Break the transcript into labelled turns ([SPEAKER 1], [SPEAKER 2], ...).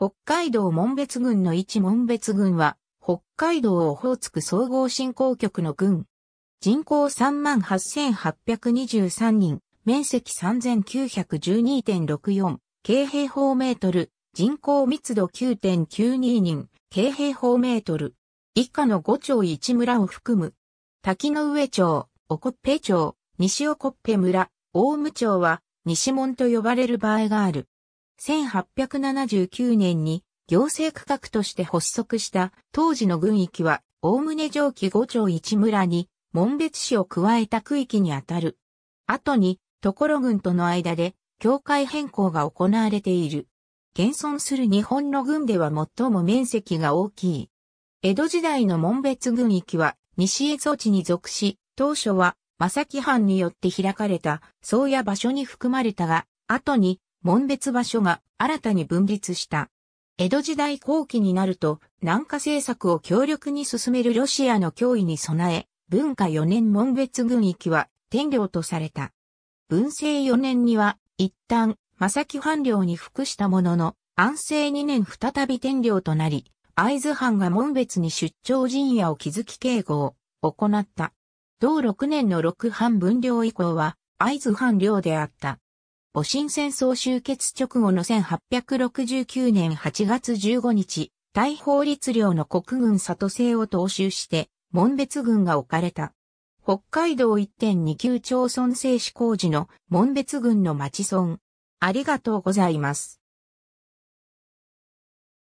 [SPEAKER 1] 北海道門別郡の一門別郡は、北海道オホーツク総合振興局の郡。人口38,823人、面積3912.64、京平方メートル、人口密度9.92人、京平方メートル。以下の5町1村を含む、滝上町、おこっぺ町、西おこっぺ村、大武町は、西門と呼ばれる場合がある。1879年に行政区画として発足した当時の軍域は、おおむね上記五町一村に、門別市を加えた区域にあたる。後に、ところ軍との間で、境界変更が行われている。現存する日本の軍では最も面積が大きい。江戸時代の門別軍域は、西江夷地に属し、当初は、正木藩によって開かれた、宗谷場所に含まれたが、後に、門別場所が新たに分立した。江戸時代後期になると、南下政策を強力に進めるロシアの脅威に備え、文化4年門別軍域は天領とされた。文政4年には、一旦、正木藩領に服したものの、安政2年再び天領となり、会津藩が門別に出張陣屋を築き警護を行った。同6年の六藩分領以降は、会津藩領であった。戊辰戦争終結直後の1869年8月15日、大法律領の国軍里政を踏襲して、門別軍が置かれた。北海道1.29町村制施工時の門別軍の町村。ありがとうございます。